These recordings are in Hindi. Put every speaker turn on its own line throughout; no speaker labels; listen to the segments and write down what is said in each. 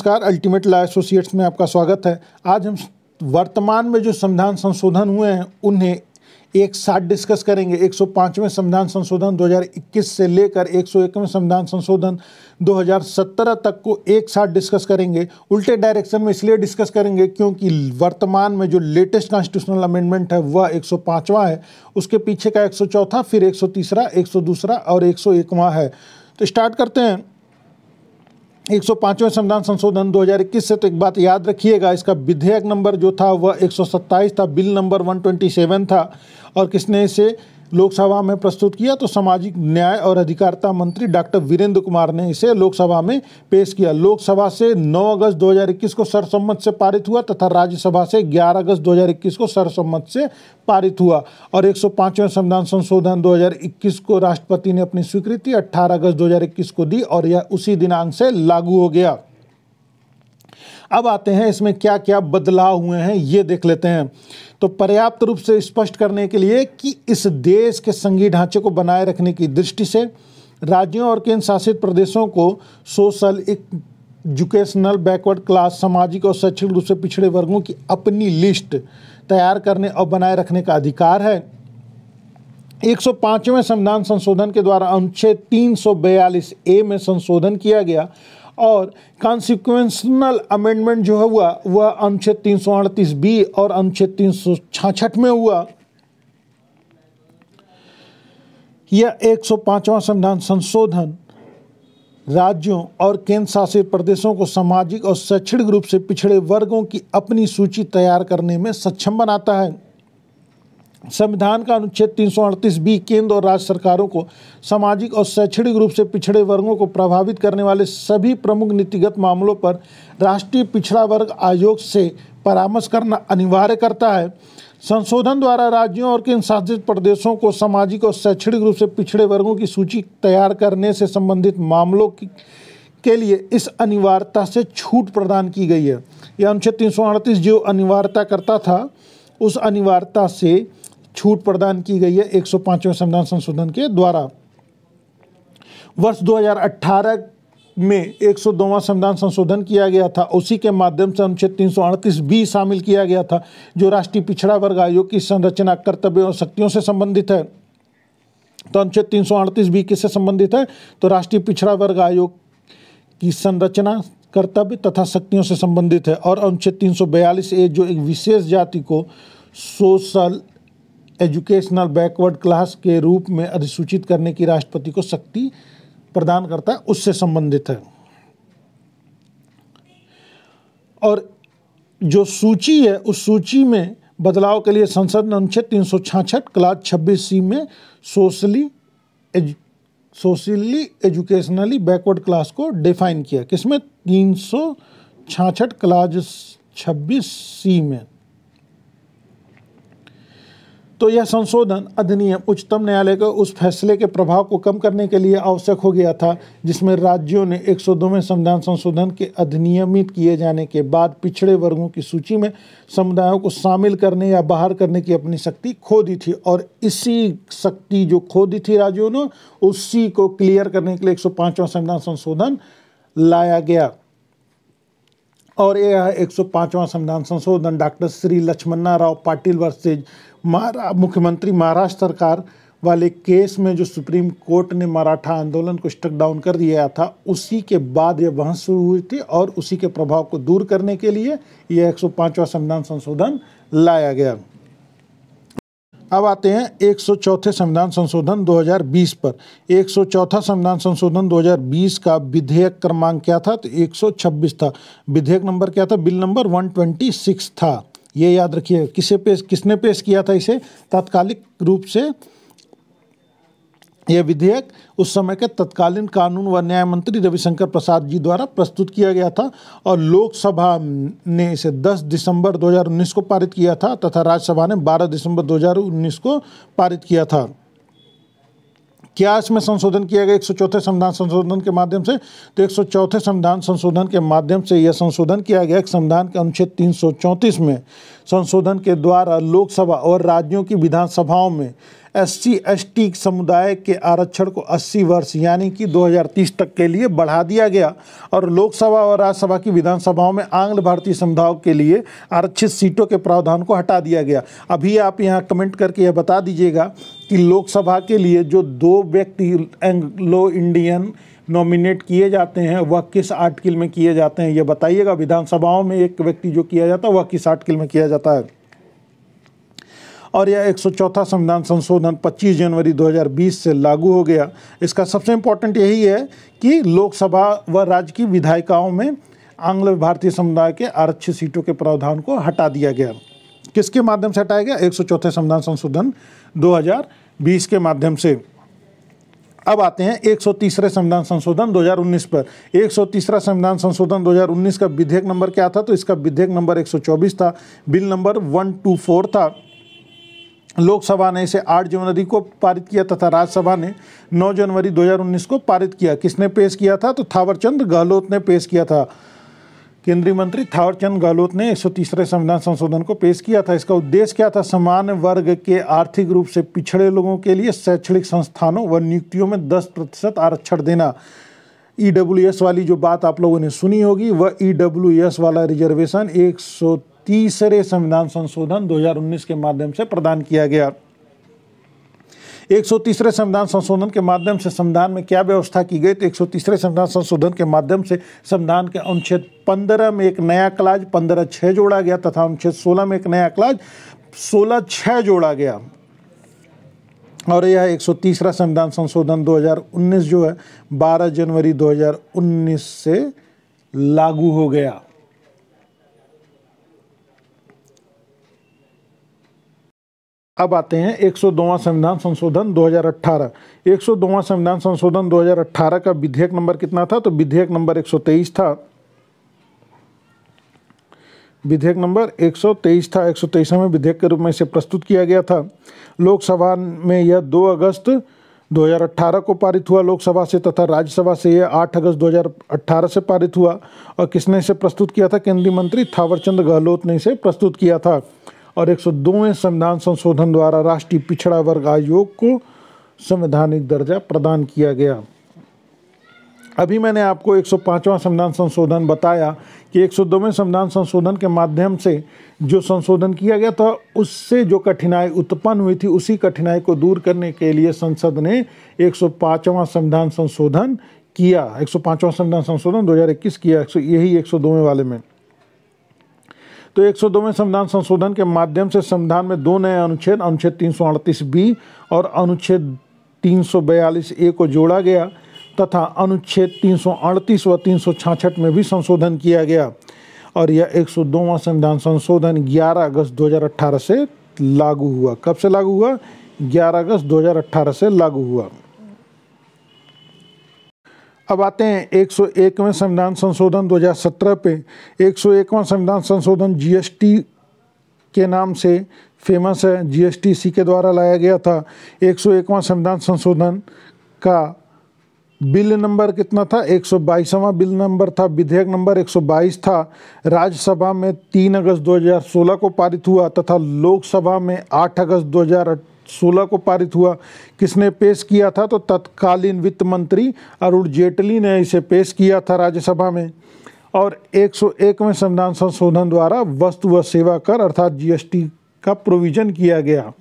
नमस्कार अल्टीमेट लॉ एसोसिएट्स में आपका स्वागत है आज हम वर्तमान में जो संविधान संशोधन हुए हैं उन्हें एक साथ डिस्कस करेंगे 105वें संविधान संशोधन 2021 से लेकर 101वें संविधान संशोधन 2017 तक को एक साथ डिस्कस करेंगे उल्टे डायरेक्शन में इसलिए डिस्कस करेंगे क्योंकि वर्तमान में जो लेटेस्ट कॉन्स्टिट्यूशनल अमेंडमेंट है वह 105वां है उसके पीछे का एक फिर एक सौ 102वां और एक है तो स्टार्ट करते हैं एक सौ पाँचवें संविधान संशोधन 2021 से तो एक बात याद रखिएगा इसका विधेयक नंबर जो था वह 127 था बिल नंबर 127 था और किसने इसे लोकसभा में प्रस्तुत किया तो सामाजिक न्याय और अधिकारिता मंत्री डॉक्टर वीरेंद्र कुमार ने इसे लोकसभा में पेश किया लोकसभा से 9 अगस्त 2021 को सर्वसम्मत से पारित हुआ तथा राज्यसभा से 11 अगस्त 2021 को सर्वसम्मत से पारित हुआ और 105वें संविधान संशोधन 2021 को राष्ट्रपति ने अपनी स्वीकृति 18 अगस्त 2021 को दी और यह उसी दिनांक से लागू हो गया अब आते हैं इसमें क्या क्या बदलाव हुए हैं ये देख लेते हैं तो पर्याप्त रूप से स्पष्ट करने के लिए कि इस देश के संघीय ढांचे को बनाए रखने की दृष्टि से राज्यों और केंद्र शासित प्रदेशों को सोशल एजुकेशनल बैकवर्ड क्लास सामाजिक और शैक्षणिक रूप से पिछड़े वर्गों की अपनी लिस्ट तैयार करने और बनाए रखने का अधिकार है 105वें संविधान संशोधन के द्वारा अनुच्छेद 342 ए में संशोधन किया गया और कॉन्सिक्वेंसनल अमेंडमेंट जो है हुआ वह अनुच्छेद तीन सौ अड़तीस बी और अनुच्छेद तीन सौ में हुआ यह एक सौ संविधान संशोधन राज्यों और केंद्र शासित प्रदेशों को सामाजिक और शैक्षणिक रूप से पिछड़े वर्गों की अपनी सूची तैयार करने में सक्षम बनाता है संविधान का अनुच्छेद 338 बी केंद्र और राज्य सरकारों को सामाजिक और शैक्षणिक रूप से पिछड़े वर्गों को प्रभावित करने वाले सभी प्रमुख नीतिगत मामलों पर राष्ट्रीय पिछड़ा वर्ग आयोग से परामर्श करना अनिवार्य करता है संशोधन द्वारा राज्यों और केंद्र शासित प्रदेशों को सामाजिक और शैक्षणिक रूप से पिछड़े वर्गों की सूची तैयार करने से संबंधित मामलों की के लिए इस अनिवार्यता से छूट प्रदान की गई है यह अनुच्छेद तीन जो अनिवार्यता करता था उस अनिवार्यता से छूट प्रदान की गई है एक सौ संविधान संशोधन के द्वारा वर्ष 2018 में एक संविधान संशोधन किया गया था उसी के माध्यम से अनुच्छेद तीन सौ अड़तीस बी शामिल किया गया था जो राष्ट्रीय पिछड़ा वर्ग आयोग की संरचना कर्तव्य और शक्तियों से संबंधित है तो अनुच्छेद तीन सौ अड़तीस बी किससे संबंधित है तो राष्ट्रीय पिछड़ा वर्ग आयोग की संरचना कर्तव्य तथा शक्तियों से संबंधित है और अनुच्छेद तीन सौ बयालीस ए जो एक विशेष जाति को सोशल एजुकेशनल बैकवर्ड क्लास के रूप में अधिसूचित करने की राष्ट्रपति को शक्ति प्रदान करता है उससे संबंधित है और जो सूची है उस सूची में बदलाव के लिए संसद ने अनुच्छेद तीन सौ छाछठ क्लास छब्बीस सी में socially edu, socially educationally backward class को डिफाइन किया किसमें तीन सौ छाछठ क्लास छब्बीस सी में तो यह संशोधन अधिनियम उच्चतम न्यायालय के उस फैसले के प्रभाव को कम करने के लिए आवश्यक हो गया था जिसमें राज्यों ने एक संविधान संशोधन के अधिनियमित किए जाने के बाद पिछड़े वर्गों की सूची में समुदायों को शामिल करने या बाहर करने की अपनी शक्ति खो दी थी और इसी शक्ति जो खो दी थी राज्यों ने उसी को क्लियर करने के लिए एक संविधान संशोधन लाया गया और यह एक सौ पाँचवा संविधान संशोधन डॉक्टर श्री लक्ष्मणा राव पाटिल वर्सेज मुख्यमंत्री महाराष्ट्र सरकार वाले केस में जो सुप्रीम कोर्ट ने मराठा आंदोलन को स्टक डाउन कर दिया था उसी के बाद यह बहस शुरू हुई थी और उसी के प्रभाव को दूर करने के लिए यह एक सौ संविधान संशोधन लाया गया अब आते हैं एक सौ चौथे संविधान संशोधन 2020 पर एक सौ चौथा संविधान संशोधन 2020 का विधेयक क्रमांक क्या था तो 126 था विधेयक नंबर क्या था बिल नंबर 126 था ये याद रखिए किसे पेश किसने पेश किया था इसे तात्कालिक रूप से यह विधेयक उस समय के तत्कालीन कानून व न्याय मंत्री रविशंकर प्रसाद जी द्वारा प्रस्तुत किया गया था और लोकसभा ने इसे 10 दिसंबर 2019 को पारित किया था तथा राज्यसभा ने 12 दिसंबर 2019 को पारित किया था क्या इसमें संशोधन किया गया एक संविधान संशोधन के माध्यम से तो एक संविधान संशोधन के माध्यम से यह संशोधन किया गया संविधान के अनुच्छेद तीन में संशोधन के द्वारा लोकसभा और राज्यों की विधानसभाओं में एस सी समुदाय के आरक्षण को 80 वर्ष यानी कि 2030 तक के लिए बढ़ा दिया गया और लोकसभा और राज्यसभा की विधानसभाओं में आंग्ल भारतीय समुदायों के लिए आरक्षित सीटों के प्रावधान को हटा दिया गया अभी आप यहाँ कमेंट करके यह बता दीजिएगा कि लोकसभा के लिए जो दो व्यक्ति एंग्लो इंडियन नॉमिनेट किए जाते हैं वह किस आर्टिकल में किए जाते हैं ये बताइएगा विधानसभाओं में एक व्यक्ति जो किया जाता है वह किस आर्टिकल में किया जाता है और यह एक चौथा संविधान संशोधन 25 जनवरी 2020 से लागू हो गया इसका सबसे इम्पोर्टेंट यही है कि लोकसभा व राज्य की विधायिकाओं में आंग्ल भारतीय समुदाय के आरक्षित सीटों के प्रावधान को हटा दिया गया किसके माध्यम से हटाया गया एक संविधान संशोधन 2020 के माध्यम से अब आते हैं तीसरे संविधान संशोधन 2019 पर तीसरा संविधान संशोधन 2019 का विधेयक नंबर क्या था तो इसका विधेयक नंबर 124 था बिल नंबर 124 था लोकसभा ने इसे 8 जनवरी को पारित किया तथा राज्यसभा ने 9 जनवरी 2019 को पारित किया किसने पेश किया था तो थावरचंद गहलोत ने पेश किया था केंद्रीय मंत्री थावरचंद गहलोत ने तीसरे संविधान संशोधन को पेश किया था इसका उद्देश्य क्या था समान वर्ग के आर्थिक रूप से पिछड़े लोगों के लिए शैक्षणिक संस्थानों व नियुक्तियों में 10 प्रतिशत आरक्षण देना ई वाली जो बात आप लोगों ने सुनी होगी वह ई वाला रिजर्वेशन एक तीसरे संविधान संशोधन दो के माध्यम से प्रदान किया गया तीसरे संविधान संशोधन के माध्यम से संविधान में क्या व्यवस्था की गई तो तीसरे संविधान संशोधन के माध्यम से संविधान के अनुच्छेद पंद्रह में एक नया क्लाज पंद्रह छः जोड़ा गया तथा अनुच्छेद सोलह में एक नया क्लाज सोलह छः जोड़ा गया और यह तीसरा संविधान संशोधन 2019 जो है 12 जनवरी 2019 से लागू हो गया अब आते हैं एक संविधान संशोधन 2018 एक संविधान संशोधन 2018 का विधेयक नंबर कितना था तो विधेयक नंबर 123 था विधेयक नंबर 123 था एक सौ विधेयक के रूप में इसे प्रस्तुत किया गया था लोकसभा में यह 2 अगस्त 2018 को पारित हुआ लोकसभा से तथा राज्यसभा से यह 8 अगस्त 2018 से पारित हुआ और किसने इसे प्रस्तुत किया था केंद्रीय मंत्री थावरचंद गहलोत ने इसे प्रस्तुत किया था और 102वें संविधान संशोधन द्वारा राष्ट्रीय पिछड़ा वर्ग आयोग को संवैधानिक दर्जा प्रदान किया गया अभी मैंने आपको 105वां संविधान संशोधन बताया कि 102वें संविधान संशोधन के माध्यम से जो संशोधन किया गया था उससे जो कठिनाई उत्पन्न हुई थी उसी कठिनाई को दूर करने के लिए संसद ने 105वां संविधान संशोधन किया 105वां संविधान संशोधन 2021 किया यही 102वें वाले में तो सौ में संविधान संशोधन के माध्यम से संविधान में दो नए अनुच्छेद अनुच्छेद अड़तीस बी और अनुच्छेद बयालीस ए को जोड़ा गया तथा अनुच्छेद 338 व छाछठ में भी संशोधन किया गया और यह 102वां संविधान संशोधन 11 अगस्त 2018 से लागू हुआ कब से लागू हुआ 11 अगस्त 2018 से लागू हुआ अब आते हैं 101वें संविधान संशोधन 2017 पे 101वां संविधान संशोधन जीएसटी के नाम से फेमस है जीएसटीसी के द्वारा लाया गया था 101वां संविधान संशोधन का बिल नंबर कितना था 122वां बिल नंबर था विधेयक नंबर 122 था राज्यसभा में 3 अगस्त 2016 को पारित हुआ तथा लोकसभा में 8 अगस्त सोलह को पारित हुआ किसने पेश किया था तो तत्कालीन वित्त मंत्री अरुण जेटली ने इसे पेश किया था राज्यसभा में और 101 में संविधान संशोधन द्वारा वस्तु व सेवा कर अर्थात जीएसटी का प्रोविजन किया गया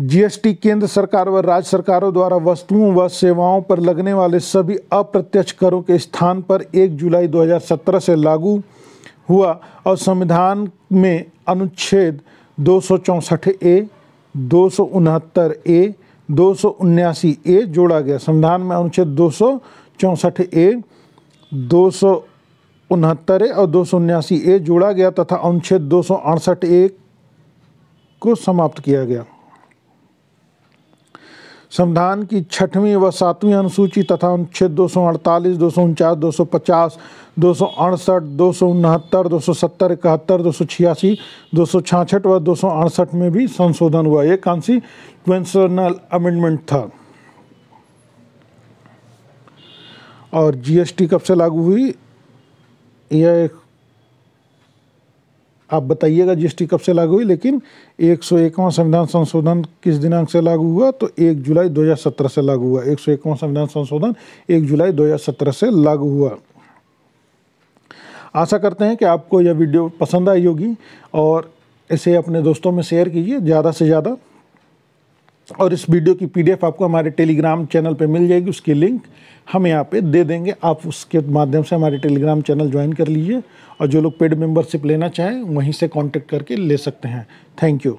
जीएसटी केंद्र सरकार व राज्य सरकारों द्वारा वस्तुओं व सेवाओं पर लगने वाले सभी अप्रत्यक्ष करों के स्थान पर 1 जुलाई 2017 से लागू हुआ और संविधान में अनुच्छेद दो ए दो ए दो ए जोड़ा गया संविधान में अनुच्छेद दो ए दो उनहत्तर ए और दो ए जोड़ा गया तथा अनुच्छेद दो ए को समाप्त किया गया संविधान की छठवीं व सातवीं अनुसूची तथा अनुच्छेद दो सौ अड़तालीस दो सौ उनचास दो सौ पचास दो सौ अड़सठ दो सौ उनहत्तर दो सौ सत्तर इकहत्तर दो सौ छियासी दो सौ छाछठ व दो सौ अड़सठ में भी संशोधन हुआ ये कॉन्स्टिट्यूशनल अमेंडमेंट था और जीएसटी कब से लागू हुई यह एक आप बताइएगा जीएसटी कब से लागू हुई लेकिन एक सौ एकवा संविधान संशोधन किस दिनांक से लागू हुआ तो एक जुलाई 2017 से लागू हुआ एक सौ एकवा संविधान संशोधन एक जुलाई 2017 से लागू हुआ आशा करते हैं कि आपको यह वीडियो पसंद आई होगी और इसे अपने दोस्तों में शेयर कीजिए ज़्यादा से ज़्यादा और इस वीडियो की पीडीएफ आपको हमारे टेलीग्राम चैनल पे मिल जाएगी उसकी लिंक हम यहाँ पे दे देंगे आप उसके माध्यम से हमारे टेलीग्राम चैनल ज्वाइन कर लीजिए और जो लोग पेड मेंबरशिप लेना चाहें वहीं से कांटेक्ट करके ले सकते हैं थैंक यू